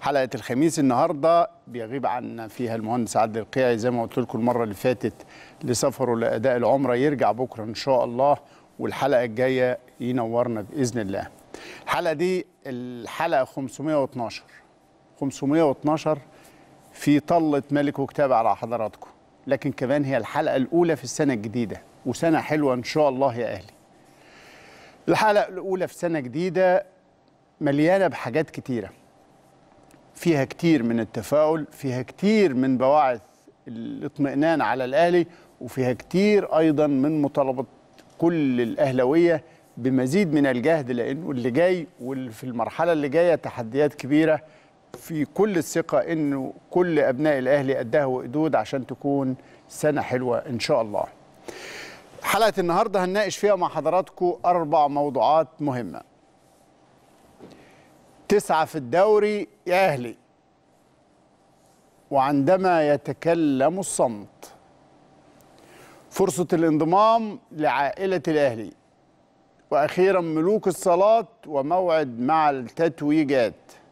حلقه الخميس النهارده بيغيب عنا فيها المهندس عادل القيعي زي ما قلت لكم المره اللي فاتت لسفره لاداء العمره يرجع بكره ان شاء الله والحلقه الجايه ينورنا باذن الله. الحلقه دي الحلقه 512 512 في طله ملك وكتاب على حضراتكم لكن كمان هي الحلقه الاولى في السنه الجديده وسنه حلوه ان شاء الله يا اهلي. الحلقه الاولى في سنه جديده مليانه بحاجات كتيره فيها كتير من التفاؤل فيها كتير من بواعث الاطمئنان على الأهلي وفيها كتير أيضا من مطالبة كل الاهلاويه بمزيد من الجهد لأنه اللي جاي واللي في المرحلة اللي جاية تحديات كبيرة في كل الثقة أنه كل أبناء الأهلي قدها وقدود عشان تكون سنة حلوة إن شاء الله حلقة النهاردة هنناقش فيها مع حضراتكم أربع موضوعات مهمة تسعة في الدوري يا أهلي وعندما يتكلم الصمت فرصة الانضمام لعائلة الأهلي وأخيرا ملوك الصلاة وموعد مع التتويجات